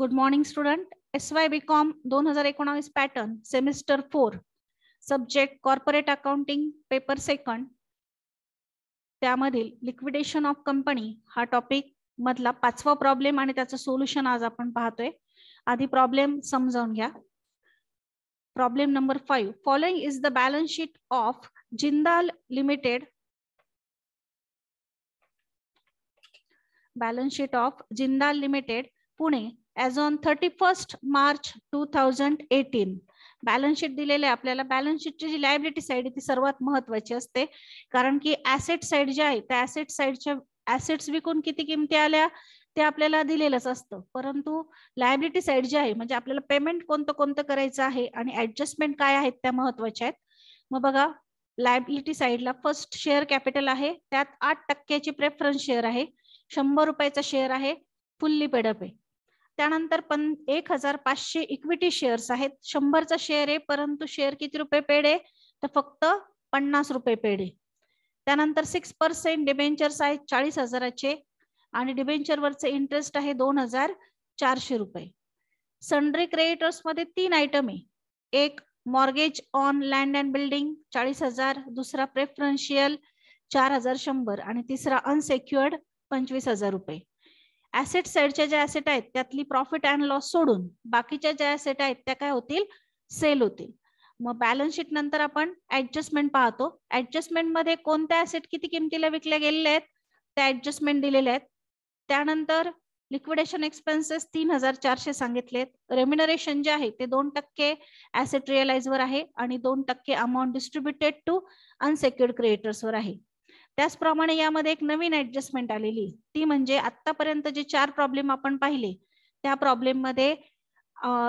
Good morning student S Y B com दोन हजार एकोणावीस pattern semester four subject corporate accounting paper second त्यामधील liquidation of company हा topic मधला पाचवा प्रॉब्लेम आणि त्याचं सोल्युशन आज आपण पाहतोय आधी प्रॉब्लेम समजावून घ्या problem number five following is the balance sheet of Jindal limited balance sheet of Jindal limited Pune as on thirty first March two thousand eighteen balance sheet दिलेले आपल्याला बॅलन्स शीटची जी लायबिलिटी साइड आहे ती सर्वात महत्वाची असते कारण की ऍसेट साइड जे आहे त्या ऍसेट साइडच्या ऍसेट्स विकून किती किमती आल्या ते आपल्याला दिलेलंच असतं परंतु लायबिलिटी साइड जे आहे म्हणजे आपल्याला पेमेंट कोणतं कोणतं करायचं आहे आणि ऍडजस्टमेंट काय आहेत त्या महत्वाच्या आहेत मग बघा लायबिलिटी साइडला फर्स्ट शेअर कॅपिटल आहे त्यात आठ टक्क्याची प्रेफरन्स शेअर आहे शंभर रुपयाचा शेअर आहे फुल्ली पेडअप आहे त्यानंतर पण एक हजार पाचशे इक्विटी शेअर्स आहेत शंभरचा शेअर आहे परंतु शेअर किती रुपये पेड आहे तर फक्त पन्नास रुपये पेड आहे त्यानंतर सिक्स पर्सेंट डिबेंचर्स आहेत चाळीस हजाराचे आणि वरचे इंटरेस्ट आहे दोन हजार चारशे रुपये सन्ड्री मध्ये तीन आयटम आहे एक mortgage on land and building चाळीस हजार दुसरा प्रेफरन्शियल चार हजार शंभर आणि तिसरा अनसेक्युअर्ड पंचवीस हजार रुपये ऍसेट साईडच्या ज्या ऍसेट आहेत त्यातली प्रॉफिट अँड लॉस सोडून बाकीच्या ज्या ऍसेट आहेत त्या काय होतील सेल होतील मग बॅलन्स शीट नंतर आपण ऍडजस्टमेंट पाहतो ऍडजस्टमेंट मध्ये कोणत्या ऍसेट किती किमतीला विकल्या गेलेल्या आहेत त्या ऍडजस्टमेंट दिलेल्या आहेत त्यानंतर लिक्विडेशन एक्सपेन्सेस तीन हजार चारशे सांगितलेत रेम्युनरेशन जे आहे ते दोन टक्के ऍसेट रिअलाइज वर आहे आणि दोन टक्के amount distributed to unsecured creators वर आहे त्याचप्रमाणे यामध्ये एक नवीन ऍडजस्टमेंट आलेली ती म्हणजे आतापर्यंत जे चार प्रॉब्लेम आपण पाहिले त्या प्रॉब्लेम मध्ये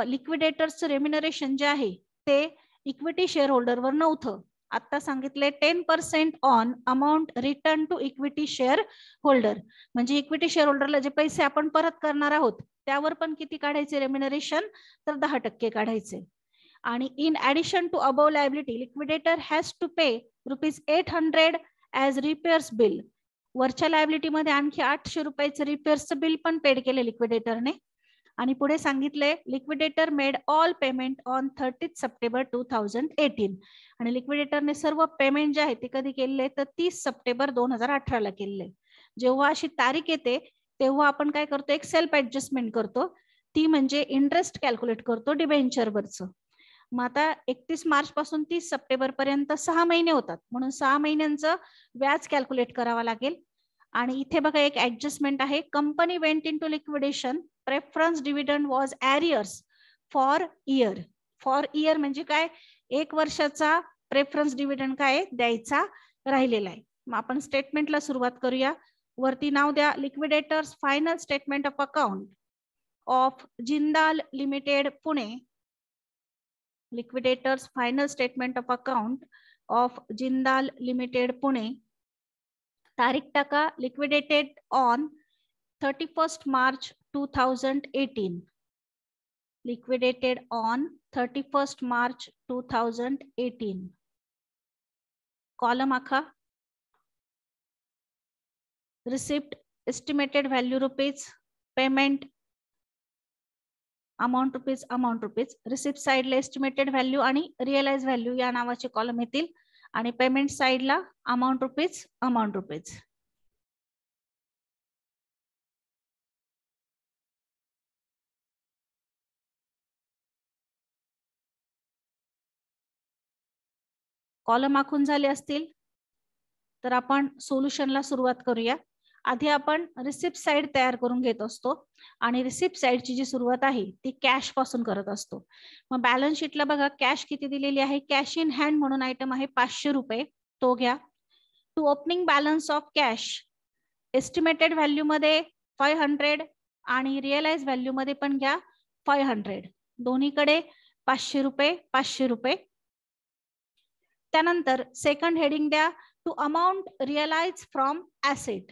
लिक्विडेटर्स रेम्युनरेशन जे आहे ते इक्विटी शेअर वर नव्हतं आता सांगितले ten percent on amount return to equity share holder म्हणजे इक्विटी शेअर होल्डरला जे पैसे आपण परत करणार आहोत त्यावर पण किती काढायचे रेम्युनरेशन तर दहा टक्के काढायचे आणि in addition to above liability liquidator has to pay rupees eight hundred as repairs bill वरच्या लायबिलिटी मध्ये आणखी आठशे रुपयाचं रिपेअर्सचं बिल पण पेड केले लिक्विडेटरने आणि पुढे सांगितले liquidator made all payment on thirty September two thousand eighteen आणि लिक्विडेटरने सर्व पेमेंट जे आहे ते कधी केले तर तीस सप्टेंबर दोन हजार अठराला केले जेव्हा अशी तारीख येते तेव्हा आपण काय करतो एक सेल्फ ऍडजस्टमेंट करतो ती म्हणजे इंटरेस्ट कॅल्क्युलेट करतो डिबेंचरवरचं मग आता एकतीस मार्च पासून तीस सप्टेंबर पर्यंत सहा महिने होतात म्हणून सहा महिन्यांचं व्याज कॅल्क्युलेट करावा लागेल आणि इथे बघा एक ऍडजस्टमेंट आहे company went into liquidation preference dividend was arrears for year for year म्हणजे काय एक वर्षाचा प्रेफरन्स डिव्हिडंड काय द्यायचा राहिलेला आहे मग आपण स्टेटमेंटला सुरुवात करूया वरती नाव द्या liquidator's final statement of account of Jindal limited Pune liquidator's final statement of account of Jindal Limited Pune. Tarik Taka liquidated on 31st March 2018. Liquidated on 31st March 2018. Column Akha. Receipt estimated value rupees, payment amount rupees amount rupees receipt साईडला estimated value आणि realise value या नावाचे column येतील आणि payment साईडला amount rupees amount rupees column आखून झाले असतील तर आपण सोल्युशनला सुरुवात करूया आधी आपण रिसिप्ट साईड तयार करून घेत असतो आणि रिसिप्ट साईडची जी सुरुवात आहे ती कॅश पासून करत असतो मग बॅलन्स शीटला बघा कॅश किती दिलेली आहे कॅश इन हँड म्हणून आयटम आहे पाचशे रुपये तो घ्या to opening balance of cash estimated value मध्ये फाय हंड्रेड आणि रिअलाइज व्हॅल्यू मध्ये पण घ्या फाय हंड्रेड दोन्हीकडे पाचशे रुपये पाचशे रुपये त्यानंतर सेकंड हेडिंग द्या to amount realise from asset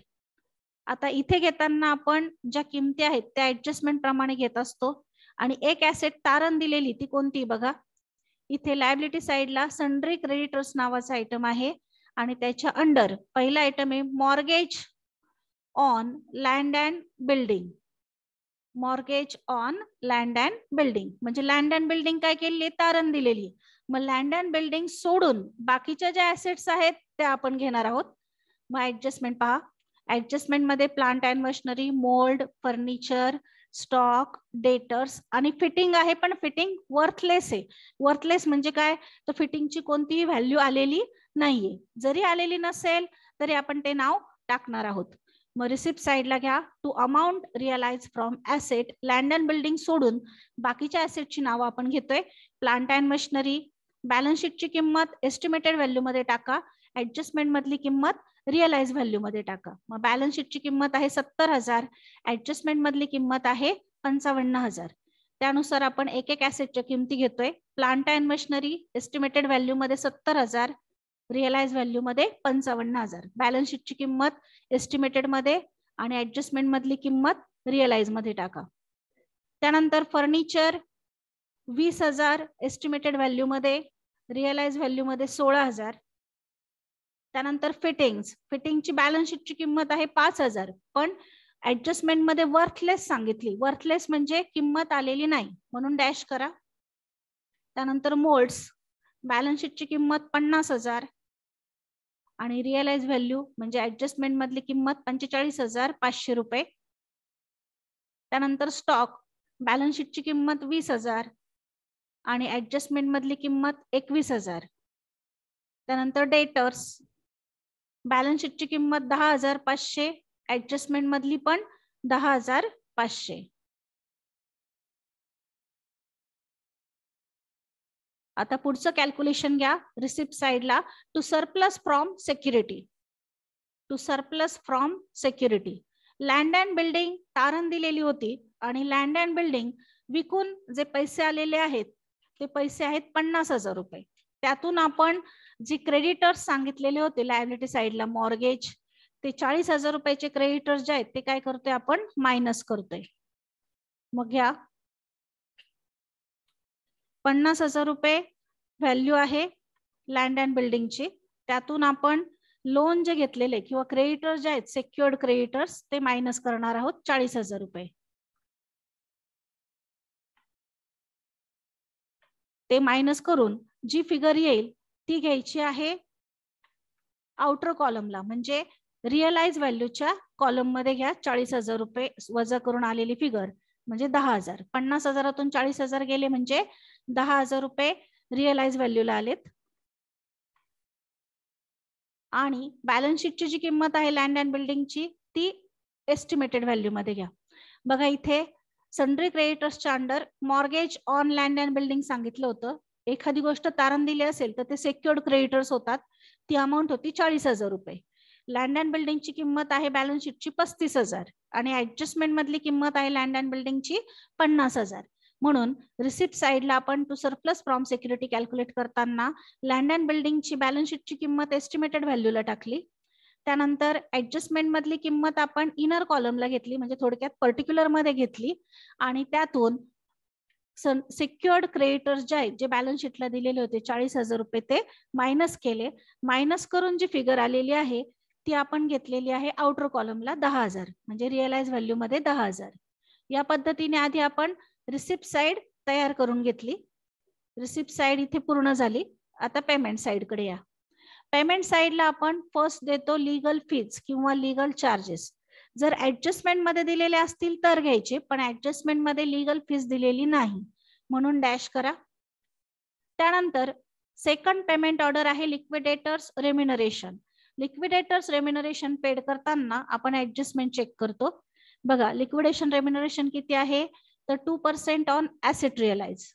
आता इथे घेताना आपण ज्या किमती आहेत त्या ऍडजस्टमेंट प्रमाणे घेत असतो आणि एक ऍसेट तारण दिलेली ती कोणती बघा इथे लायबिलिटी साईडला सन्ड्री क्रेडिटर्स नावाचा आयटम आहे आणि त्याच्या अंडर पहिला आयटम आहे mortgage on land and building mortgage on land and building म्हणजे लँड अँड बिल्डिंग काय केलेली आहे तारण दिलेली मग लँड अँड बिल्डिंग सोडून बाकीच्या ज्या ऍसेट्स आहेत त्या आपण घेणार आहोत मग ऍडजस्टमेंट पहा ऍडजस्टमेंटमध्ये plant and machinery mould furniture stock debtors आणि फिटिंग आहे पण फिटिंग वर्थलेस आहे वर्थलेस म्हणजे काय तर फिटिंगची कोणतीही व्हॅल्यू आलेली नाहीये जरी आलेली नसेल तरी आपण ते नाव टाकणार आहोत मग रिसिप्ट साईडला घ्या to amount realise from asset land and building सोडून बाकीच्या ऍसेटची नावं आपण घेतोय प्लांट अँड मशिनरी बॅलन्स शीटची किंमत एस्टिमेटेड व्हॅल्यू मध्ये टाका ऍडजस्टमेंट मधली किंमत रिअलाइज व्हॅल्यू मध्ये टाका मग बॅलन्स शीटची किंमत आहे सत्तर हजार ऍडजस्टमेंट मधली किंमत आहे पंचावन्न हजार त्यानुसार आपण एक एक ऍसेटच्या किमती घेतोय plant and machinery estimated value मध्ये सत्तर हजार रिअलाइज व्हॅल्यू मध्ये पंचावन्न हजार बॅलन्स शीटची किंमत एस्टिमेटेड मध्ये आणि ऍडजस्टमेंट मधली किंमत रिअलाइज मध्ये टाका त्यानंतर फर्निचर वीस हजार एस्टिमेटेड व्हॅल्यू मध्ये रिअलाइज व्हॅल्यू मध्ये सोळा हजार त्यानंतर फिटिंग्स फिटिंगची बॅलन्स शीटची किंमत आहे पाच हजार पण ऍडजस्टमेंट मध्ये वर्थलेस सांगितली वर्थलेस म्हणजे किंमत आलेली नाही म्हणून डॅश करा त्यानंतर मोल्ड्स बॅलन्स शीटची किंमत पन्नास हजार आणि रिअलाइज व्हॅल्यू म्हणजे ऍडजस्टमेंट मधली किंमत पंचेचाळीस हजार पाचशे रुपये त्यानंतर स्टॉक बॅलन्स शीटची किंमत वीस हजार आणि ऍडजस्टमेंट मधली किंमत एकवीस हजार त्यानंतर डेटर्स बॅलन्स शीटची किंमत दहा हजार पाचशे ऍडजस्टमेंट मधली पण दहा हजार पाचशे आता पुढचं कॅल्क्युलेशन घ्या रिसिप्ट साइडला to surplus from security to surplus from security land and building तारण दिलेली होती आणि लँड अँड बिल्डिंग विकून जे पैसे आलेले आहेत ते पैसे आहेत पन्नास हजार रुपये त्यातून आपण जी क्रेडिटर्स सांगितलेले होते लायबिलिटी साईडला मॉर्गेज ते चाळीस हजार रुपयाचे क्रेडिटर्स जे आहेत ते काय करतोय आपण मायनस करतोय मग घ्या पन्नास हजार रुपये व्हॅल्यू आहे लँड अँड बिल्डिंगची त्यातून आपण लोन जे घेतलेले किंवा क्रेडिटर्स जे आहेत सेक्युअर्ड क्रेडिटर्स ते मायनस करणार आहोत चाळीस हजार रुपये ते मायनस करून जी फिगर येईल ती घ्यायची आहे आउटर कॉलमला म्हणजे रिअलाइज व्हॅल्यूच्या कॉलम मध्ये घ्या चाळीस हजार रुपये वजा करून आलेली फिगर म्हणजे दहा हजार पन्नास हजारातून चाळीस हजार गेले म्हणजे दहा हजार रुपये रिअलाइज व्हॅल्यूला आलेत आणि बॅलन्स शीटची जी किंमत आहे लँड अँड बिल्डिंगची ती एस्टिमेटेड व्हॅल्यू मध्ये घ्या बघा इथे सन्ड्री क्रेडिटर्सच्या under mortgage on land and building सांगितलं होतं एखादी गोष्ट तारण दिली असेल तर ते सेक्युअर्ड क्रेडिटर्स होतात ती अमाऊंट होती चाळीस हजार रुपये लँड अँड बिल्डिंगची किंमत आहे बॅलन्स शीटची पस्तीस हजार आणि ऍडजस्टमेंट मधली किंमत आहे लँड अँड बिल्डिंगची पन्नास हजार म्हणून रिसिप्ट साईडला आपण to surplus from security calculate करताना लँड अँड बिल्डिंगची बॅलन्स शीटची किंमत एस्टिमेटेड व्हॅल्यूला टाकली त्यानंतर ऍडजस्टमेंट मधली किंमत आपण इनर कॉलमला घेतली म्हणजे थोडक्यात पर्टिक्युलर मध्ये घेतली आणि त्यातून सिक्युअर्ड क्रेडिटर्स जे आहेत जे बॅलन्स शीटला दिलेले होते चाळीस हजार रुपये ते मायनस केले मायनस करून जी फिगर आलेली आहे ती आपण घेतलेली आहे आउटर कॉलमला दहा हजार म्हणजे रिअलाइज व्हॅल्यू मध्ये दहा हजार या पद्धतीने आधी आपण रिसिप्ट साइड तयार करून घेतली रिसिप्ट साइड इथे पूर्ण झाली आता पेमेंट कडे या पेमेंट साइडला आपण फर्स्ट देतो लीगल फीज किंवा लीगल चार्जेस जर ऍडजस्टमेंट मध्ये दिलेले असतील तर घ्यायचे पण ऍडजस्टमेंट मध्ये लिगल फीस दिलेली नाही म्हणून डॅश करा त्यानंतर सेकंड पेमेंट ऑर्डर आहे liquidator's remuneration liquidator's remuneration paid करताना आपण ऍडजस्टमेंट चेक करतो बघा लिक्विडेशन रेम्युनरेशन किती आहे तर two percent on asset realise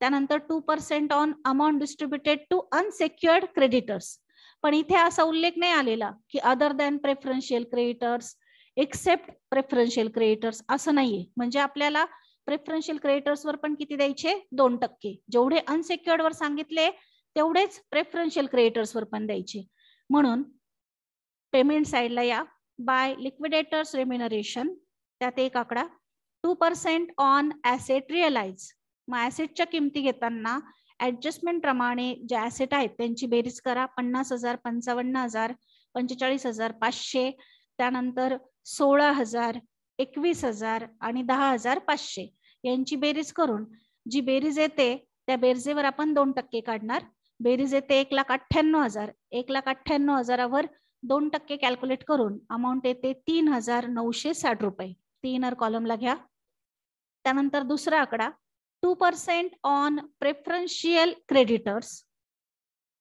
त्यानंतर two percent on amount distributed to unsecured creditors पण इथे असा उल्लेख नाही आलेला की other than preferential creditors except preferential creators असं नाहीये म्हणजे आपल्याला प्रेफरन्शियल वर पण किती द्यायचे दोन टक्के जेवढे अनसेक्युअर्ड वर सांगितले तेवढेच प्रेफरन्शियल वर पण द्यायचे म्हणून पेमेंट साईडला या बाय लिक्विडेटर्स रेम्युनरेशन त्यात एक आकडा two percent on asset realise मग ऍसेटच्या किमती घेताना ऍडजस्टमेंट प्रमाणे जे ऍसेट आहेत त्यांची बेरीज करा पन्नास हजार पंचावन्न हजार पंचेचाळीस हजार पाचशे त्यानंतर सोळा हजार एकवीस हजार आणि दहा हजार पाचशे यांची बेरीज करून जी बेरीज येते त्या बेरजेवर आपण दोन टक्के काढणार बेरीज येते एक लाख अठ्ठ्याण्णव हजार एक लाख अठ्ठ्याण्णव हजारावर दोन टक्के कॅल्क्युलेट करून अमाऊंट येते तीन हजार नऊशे साठ रुपये तीन कॉलम कॉलमला घ्या त्यानंतर दुसरा आकडा two percent on preferential creditors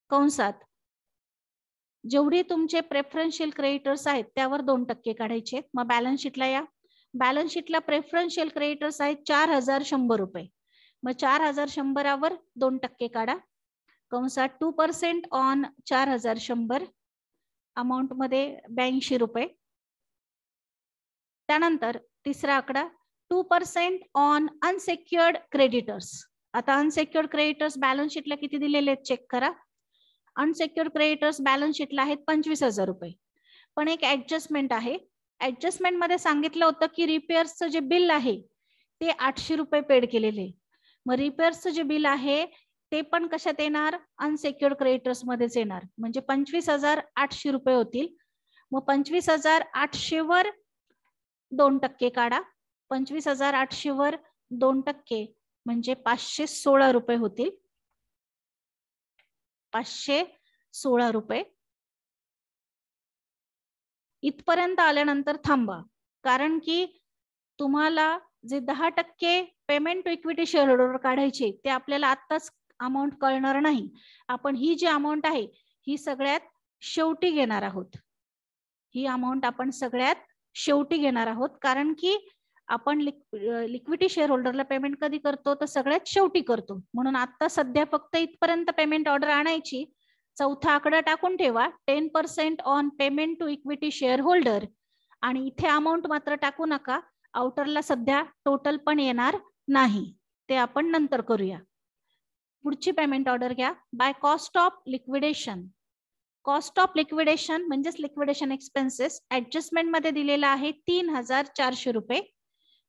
कंसात जेवढे तुमचे प्रेफरन्शियल क्रेडिटर्स आहेत त्यावर दोन टक्के काढायचे मग बॅलन्स शीटला या बॅलन्स शीटला प्रेफरन्शियल क्रेडिटर्स आहेत चार हजार शंभर रुपये मग चार हजार शंभरावर दोन टक्के काढा कंसात टू पर्सेंट ऑन चार हजार शंभर अमाऊंटमध्ये ब्याऐंशी रुपये त्यानंतर तिसरा आकडा two percent on unsecured creditors आता अनसेक्युअर्ड क्रेडिटर्स बॅलन्स शीटला किती दिलेले आहेत चेक करा अनसेक्युअर क्रेडिटर्स बॅलन्स शीटला आहेत पंचवीस हजार रुपये पण एक ऍडजस्टमेंट आहे ऍडजस्टमेंट मध्ये सांगितलं होतं की रिपेअर्सचं जे बिल आहे ते आठशे रुपये पेड केलेले मग रिपेअर्सचं जे बिल आहे ते पण कशात येणार अनसेक्युअर्ड क्रेडिटर्स मध्येच येणार म्हणजे पंचवीस हजार आठशे रुपये होतील मग पंचवीस हजार आठशे वर दोन टक्के काढा पंचवीस हजार आठशे वर दोन टक्के म्हणजे पाचशे सोळा रुपये होतील पाचशे सोळा रुपये इथपर्यंत आल्यानंतर थांबा कारण की तुम्हाला जे दहा टक्के payment to equity share holder काढायचे ते आपल्याला आत्ताच अमाऊंट कळणार नाही आपण ही जी अमाऊंट आहे ही सगळ्यात शेवटी घेणार आहोत ही अमाऊंट आपण सगळ्यात शेवटी घेणार आहोत कारण की आपण लिक्विटी शेअर होल्डरला पेमेंट कधी करतो तर सगळ्यात शेवटी करतो म्हणून आता सध्या फक्त इथपर्यंत पेमेंट ऑर्डर आणायची चौथा आकडा टाकून ठेवा ten percent on payment to equity share holder आणि इथे अमाऊंट मात्र टाकू नका आउटरला सध्या टोटल पण येणार नाही ते आपण नंतर करूया पुढची पेमेंट ऑर्डर घ्या by cost of liquidation cost of liquidation म्हणजेच लिक्विडेशन एक्सपेन्सेस ऍडजस्टमेंट मध्ये दिलेला आहे तीन हजार चारशे रुपये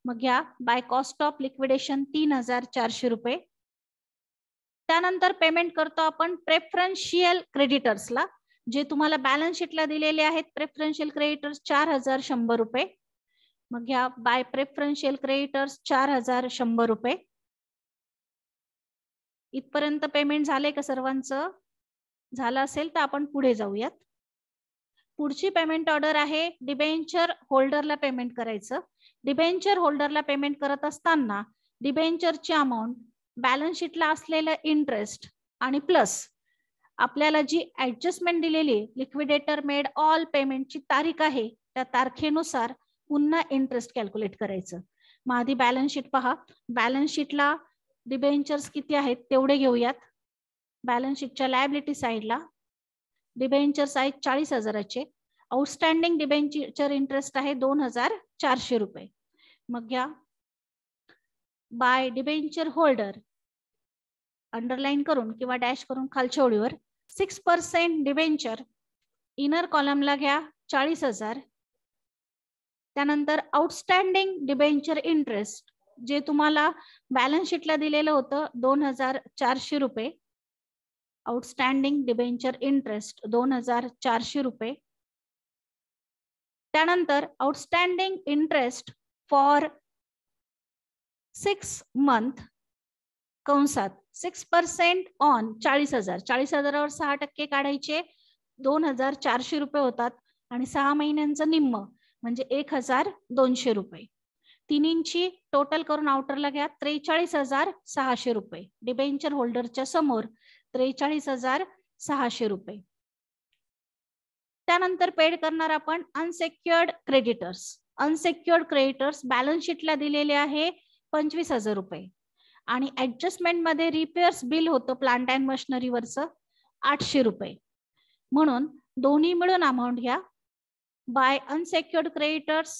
मग घ्या बाय कॉस्ट ऑफ लिक्विडेशन तीन हजार चारशे रुपये त्यानंतर पेमेंट करतो आपण प्रेफरन्शियल क्रेडिटर्सला जे तुम्हाला बॅलन्स शीटला दिलेले आहेत प्रेफरन्शियल क्रेडिटर्स चार हजार शंभर रुपये मग घ्या बाय प्रेफरन्शियल क्रेडिटर्स चार हजार शंभर रुपये इथपर्यंत पेमेंट झाले का सर्वांचं झालं असेल तर आपण पुढे जाऊयात पुढची पेमेंट ऑर्डर आहे डिबेंचर होल्डरला पेमेंट करायचं डिबेंचर होल्डरला पेमेंट करत असताना डिबेंचरची अमाऊंट बॅलन्स शीटला असलेलं इंटरेस्ट आणि प्लस आपल्याला जी ऍडजस्टमेंट दिलेली लिक्विडेटर मेड ऑल पेमेंटची तारीख आहे त्या तारखेनुसार पुन्हा इंटरेस्ट कॅल्क्युलेट करायचं मग आधी बॅलन्स शीट पहा बॅलन्स शीटला डिबेंचर्स किती आहेत तेवढे घेऊयात बॅलन्स शीटच्या लायबिलिटी साईडला डिबेंचर्स आहेत चाळीस हजाराचे आउटस्टँडिंग डिबेंचर इंटरेस्ट आहे दोन हजार चारशे रुपये मग घ्या बाय डिबेंचर होल्डर अंडरलाईन करून किंवा डॅश करून खालच्या ओळीवर सिक्स पर्सेंट डिबेंचर इनर कॉलमला घ्या चाळीस हजार त्यानंतर आउटस्टँडिंग डिबेंचर इंटरेस्ट जे तुम्हाला बॅलन्स शीटला दिलेलं होतं दोन हजार चारशे रुपये आउटस्टँडिंग डिबेंचर इंटरेस्ट दोन हजार चारशे रुपये त्यानंतर outstanding interest for six month कंसात सिक्स पर्सेंट ऑन चाळीस हजार चाळीस हजारावर सहा टक्के काढायचे दोन हजार चारशे रुपये होतात आणि सहा महिन्यांचं निम्म म्हणजे एक हजार दोनशे रुपये तिन्हींची टोटल करून आउटरला घ्या त्रेचाळीस हजार सहाशे रुपये डिबेंचर होल्डरच्या समोर त्रेचाळीस हजार सहाशे रुपये त्यानंतर पेड करणार आपण unsecured creditors unsecured creditors balance शीटला दिलेले आहे पंचवीस हजार रुपये आणि ऍडजस्टमेंट मध्ये रिपेअर्स बिल होतं प्लांट अँड मशिनरीवरच आठशे रुपये म्हणून दोन्ही मिळून अमाऊंट घ्या बाय अनसेक्युअर्ड क्रेडिटर्स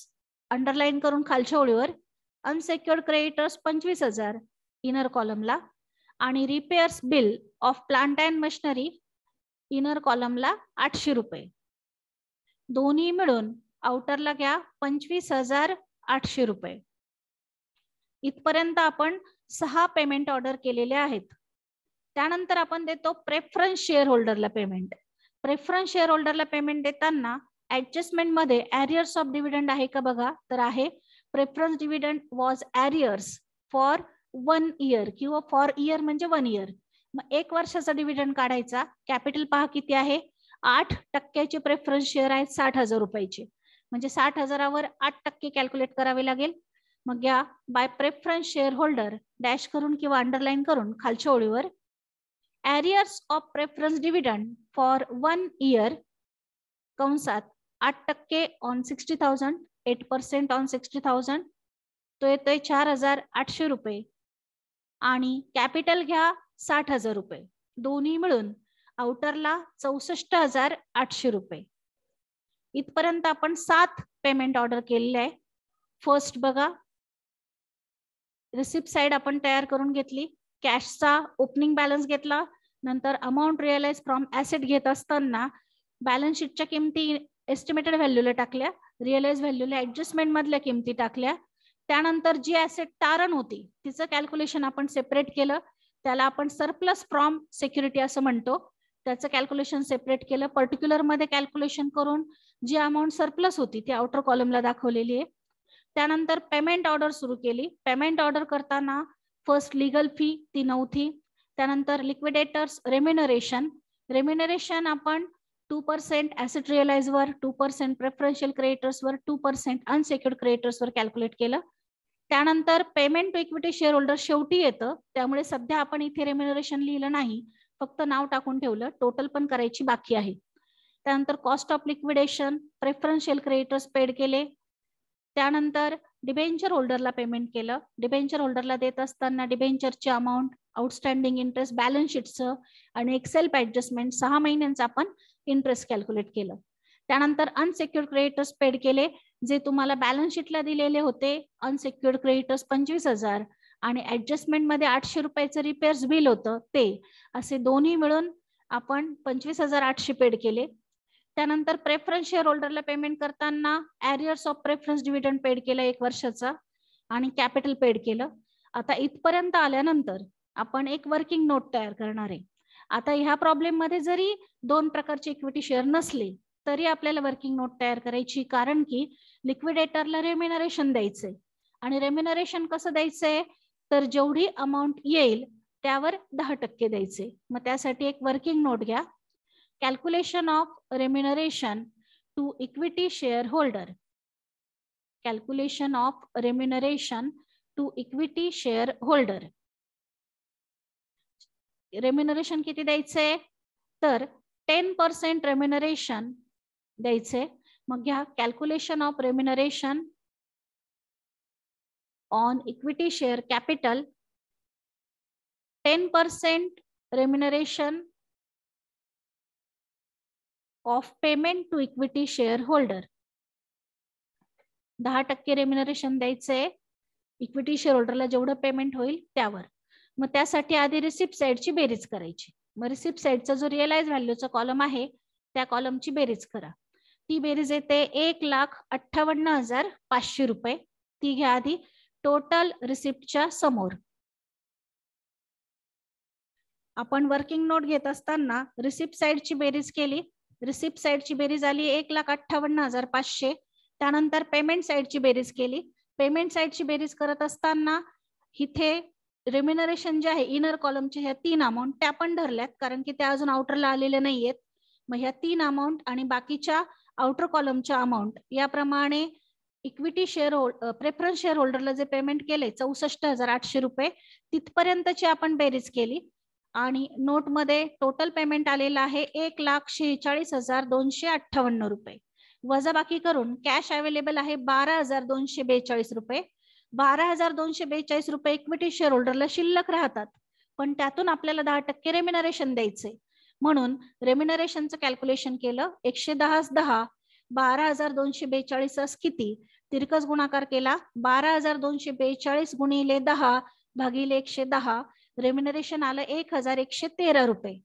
अंडरलाईन करून खालच्या ओळीवर अनसेक्युअर्ड क्रेडिटर्स पंचवीस हजार इनर कॉलमला आणि repairs bill of plant and machinery inner कॉलमला आठशे रुपये दोन्ही मिळून आउटरला घ्या पंचवीस हजार आठशे रुपये इथपर्यंत आपण सहा पेमेंट ऑर्डर केलेल्या आहेत त्यानंतर आपण देतो प्रेफरन्स शेअर होल्डरला पेमेंट प्रेफरन्स शेअर होल्डरला पेमेंट देताना ऍडजस्टमेंट मध्ये एरियर्स ऑफ डिव्हिडंड आहे का बघा तर आहे preference dividend was arrears for one year किंवा फॉर इयर म्हणजे वन इयर मग एक वर्षाचा डिव्हिडंड काढायचा कॅपिटल पहा किती आहे आठ टक्क्याचे प्रेफरन्स शेअर आहेत साठ हजार रुपयाचे म्हणजे साठ हजारावर आठ टक्के कॅल्क्युलेट करावे लागेल मग या by preference share holder dash करून किंवा अंडरलाईन करून खालच्या ओळीवर arrears of preference dividend for one year कंसात आठ टक्के on sixty thousand eight percent on sixty thousand तो येतोय चार हजार आठशे रुपये आणि कॅपिटल घ्या साठ हजार रुपये दोन्ही मिळून आउटरला चौसष्ट हजार आठशे रुपये इथपर्यंत आपण सात पेमेंट ऑर्डर केलेले आहे फर्स्ट बघा रिसिप्ट साइड आपण तयार करून घेतली कॅशचा ओपनिंग बॅलन्स घेतला नंतर अमाऊंट रिअलाइज फ्रॉम ऍसेट घेत असताना बॅलन्स शीटच्या किमती एस्टिमेटेड व्हॅल्यूला टाकल्या रिअलाइज व्हॅल्यूला ऍडजस्टमेंट मधल्या किमती टाकल्या त्यानंतर जी ऍसेट तारण होती तिचं कॅल्क्युलेशन आपण सेपरेट केलं त्याला आपण सरप्लस फ्रॉम सेक्युरिटी असं म्हणतो त्याचं कॅल्क्युलेशन सेपरेट केलं मध्ये कॅल्क्युलेशन करून जी अमाऊंट सरप्लस होती ती आउटर कॉलमला दाखवलेली आहे त्यानंतर पेमेंट ऑर्डर सुरू केली पेमेंट ऑर्डर करताना फर्स्ट लिगल फी ती नव्हती त्यानंतर लिक्विडेटर्स रेम्युनरेशन रेम्युनरेशन आपण टू पर्सेंट रिअलाइज वर टू पर्सेंट प्रेफरन्शियल क्रिएटर्सवर टू पर्सेंट अनसेक्युर्ड क्रिएटर्सवर कॅल्क्युलेट केलं त्यानंतर payment to equity share holder शेवटी येतं त्यामुळे सध्या आपण इथे रेम्युनरेशन लिहिलं नाही फक्त नाव टाकून ठेवलं टोटल पण करायची बाकी आहे त्यानंतर cost of liquidation preferential creditors paid केले त्यानंतर डिबेंचर होल्डरला पेमेंट केलं डिबेंचर होल्डरला देत असताना डिबेंचरची अमाऊंट आउटस्टँडिंग इंटरेस्ट बॅलन्स शीटचं आणि एक्सेल ऍडजस्टमेंट सहा महिन्यांचं आपण इंटरेस्ट कॅल्क्युलेट केलं त्यानंतर अनसेक्युर्ड क्रेडिटर्स पेड केले जे तुम्हाला बॅलन्स शीटला दिलेले होते अनसेक्युअर्ड क्रेडिटर्स पंचवीस हजार आणि मध्ये आठशे रुपयाचं रिपेअर्स बिल होतं ते असे दोन्ही मिळून आपण पंचवीस हजार आठशे पेड केले त्यानंतर प्रेफरन्स शेअर होल्डरला पेमेंट करताना arrears of preference dividend paid केलं एक वर्षाचा आणि कॅपिटल पेड केलं आता इथपर्यंत आल्यानंतर आपण एक वर्किंग नोट तयार करणार आहे आता ह्या प्रॉब्लेम मध्ये जरी दोन प्रकारचे इक्विटी शेअर नसले तरी आपल्याला वर्किंग नोट तयार करायची कारण की लिक्विडेटरला रेम्युनरेशन द्यायचंय आणि रेम्युनरेशन कसं द्यायचंय तर जेवढी अमाऊंट येईल त्यावर दहा टक्के द्यायचे मग त्यासाठी एक वर्किंग नोट घ्या calculation of remuneration to equity share holder calculation of remuneration to equity share holder remuneration किती द्यायचे तर टेन पर्सेंट रेम्युनरेशन द्यायचे मग घ्या calculation of remuneration share capital ten percent 10% of payment to equity share holder दहा टक्के remuneration द्यायचे आहे इक्विटी होल्डरला जेवढं पेमेंट होईल त्यावर मग त्यासाठी आधी रिसिप्ट साईडची बेरीज करायची मग रिसिप्ट साईडचा जो रिअलाइज व्हॅल्यूचा कॉलम आहे त्या कॉलमची बेरीज करा ती बेरीज येते एक लाख अठ्ठावन्न हजार पाचशे रुपये ती घ्या आधी टोटल रिसिप्टच्या समोर आपण वर्किंग नोट घेत असताना रिसिप्ट ची बेरीज केली रिसिप्ट ची बेरीज आली एक लाख अठ्ठावन्न हजार पाचशे त्यानंतर पेमेंट ची बेरीज केली पेमेंट साईडची बेरीज करत असताना इथे रेम्युनरेशन जे आहे इनर कॉलमचे ह्या तीन अमाऊंट त्या पण धरल्यात कारण की त्या अजून आउटरला आलेल्या नाहीयेत मग ह्या तीन अमाऊंट आणि बाकीच्या आउटर कॉलमच्या अमाऊंट याप्रमाणे इक्विटी शेअर प्रेफरन्स शेअर होल्डरला जे पेमेंट केले चौसष्ट हजार आठशे रुपये तिथपर्यंतची आपण बेरीज केली आणि नोटमध्ये टोटल पेमेंट आलेलं आहे एक लाख शेहेचाळीस हजार दोनशे अठ्ठावन्न रुपये वजाबाकी करून कॅश अवेलेबल आहे बारा हजार दोनशे बेचाळीस रुपये बारा हजार दोनशे बेचाळीस रुपये इक्विटी शेअर होल्डरला शिल्लक राहतात पण त्यातून आपल्याला दहा टक्के रेम्युनरेशन द्यायचे म्हणून रेम्युनरेशनचं कॅल्क्युलेशन केलं एकशे दहा दहा बारा हजार दोनशे बेचाळीस किती तिरकस गुणाकार केला बारा हजार दोनशे बेचाळीस गुणिले दहा भागिले एकशे दहा रेम्युनरेशन आलं एक हजार एकशे तेरा रुपये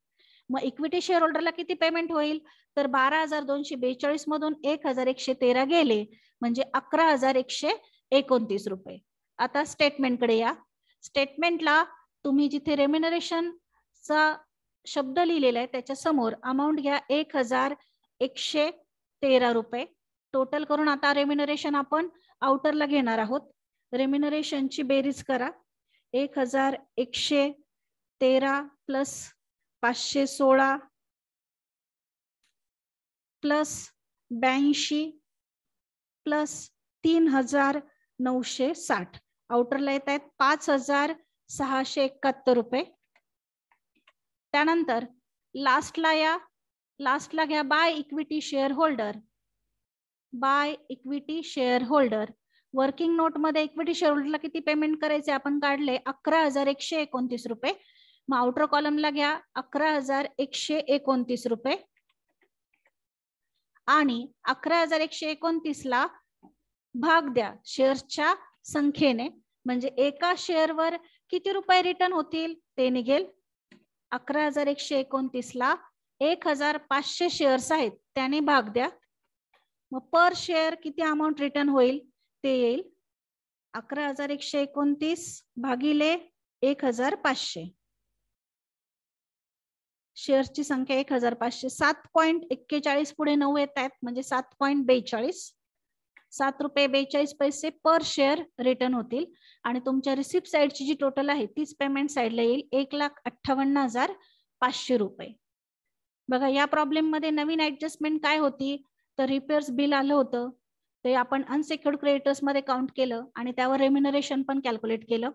मग इक्विटी शेअर होल्डरला किती पेमेंट होईल तर बारा हजार दोनशे बेचाळीस मधून एक हजार एकशे तेरा गेले म्हणजे अकरा हजार एकशे एकोणतीस रुपये आता स्टेटमेंटकडे या स्टेटमेंटला तुम्ही जिथे रेम्युनरेशनचा शब्द लिहिलेला आहे त्याच्या समोर अमाऊंट घ्या एक हजार एकशे तेरा रुपये टोटल करून आता रेम्युनरेशन आपण आउटरला घेणार आहोत रेम्युनरेशनची बेरीज करा एक हजार एकशे तेरा प्लस पाचशे सोळा प्लस ब्याऐंशी प्लस तीन हजार नऊशे साठ आउटरला येत आहेत पाच हजार सहाशे एकाहत्तर रुपये त्यानंतर लास्टला या लास्टला घ्या by equity share holder by equity share holder working note मध्ये इक्विटी शेअर होल्डरला किती पेमेंट करायचे आपण काढले अकरा हजार एकशे एकोणतीस रुपये मग आउटर कॉलमला घ्या अकरा हजार एकशे एकोणतीस रुपये आणि अकरा हजार एकशे एकोणतीस ला भाग द्या शेअर्सच्या संख्येने म्हणजे एका शेअर वर किती रुपये रिटर्न होतील ते निघेल अकरा हजार एकशे एकोणतीस ला एक हजार पाचशे शेअर्स आहेत त्याने भाग द्या मग पर शेअर किती अमाऊंट रिटर्न होईल ते येईल अकरा हजार एकशे एकोणतीस भागिले एक हजार पाचशे शेअर्सची संख्या एक हजार पाचशे सात पॉईंट एक्केचाळीस पुढे नऊ येत आहेत म्हणजे सात पॉईंट बेचाळीस सात रुपये बेचाळीस पैसे पर शेअर रिटर्न होतील आणि तुमच्या रिसिप्ट साईडची जी टोटल आहे तीच पेमेंट साईडला येईल एक लाख अठ्ठावन्न हजार पाचशे रुपये बघा या प्रॉब्लेम मध्ये नवीन ऍडजस्टमेंट काय होती तर रिपेअर्स बिल आलं होतं ते आपण अनसेक्युर्ड मध्ये काउंट केलं आणि त्यावर रेम्युनरेशन पण कॅल्क्युलेट केलं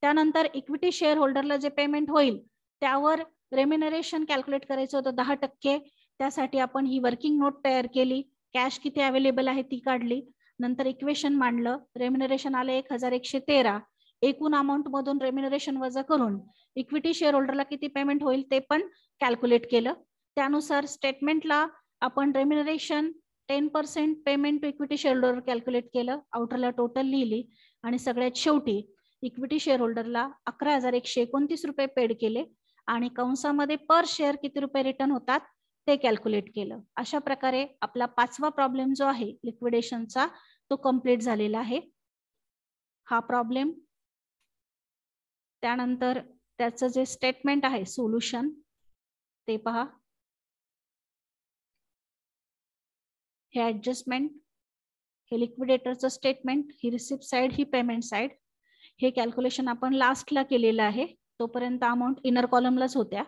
त्यानंतर इक्विटी शेअर होल्डरला जे पेमेंट होईल त्यावर रेम्युनरेशन कॅल्क्युलेट करायचं होतं दहा टक्के त्यासाठी आपण ही वर्किंग नोट तयार केली कॅश किती अवेलेबल आहे ती काढली नंतर इक्वेशन मांडलं रेम्युनरेशन आलं एक हजार एकशे तेरा एकूण अमाऊंट मधून रेम्युनरेशन वजा करून इक्विटी शेअर होल्डरला किती पेमेंट होईल ते पण कॅल्क्युलेट केलं त्यानुसार स्टेटमेंटला आपण remuneration ten percent payment to equity share holder calculate केलं आउटरला टोटल लिहिली आणि सगळ्यात शेवटी इक्विटी शेअर होल्डरला अकरा हजार एकशे एकोणतीस रुपये पेड केले आणि कंसामध्ये पर शेअर किती रुपये रिटर्न होतात ते कॅल्क्युलेट केलं अशा प्रकारे आपला पाचवा प्रॉब्लेम जो आहे लिक्विडेशनचा तो कम्प्लीट झालेला आहे हा प्रॉब्लेम त्यानंतर त्याचं जे स्टेटमेंट आहे सोल्युशन ते पहा हे ऍडजस्टमेंट हे लिक्विडेटरचं स्टेटमेंट ही रिसिप्ट साईड ही पेमेंट साईड हे कॅल्क्युलेशन आपण लास्टला केलेलं आहे तोपर्यंत अमाऊंट इनर कॉलमलाच होत्या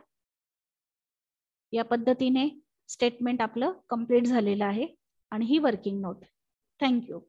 या पद्धतीने स्टेटमेंट आपलं कम्प्लीट झालेलं आहे आणि ही वर्किंग नोट थँक्यू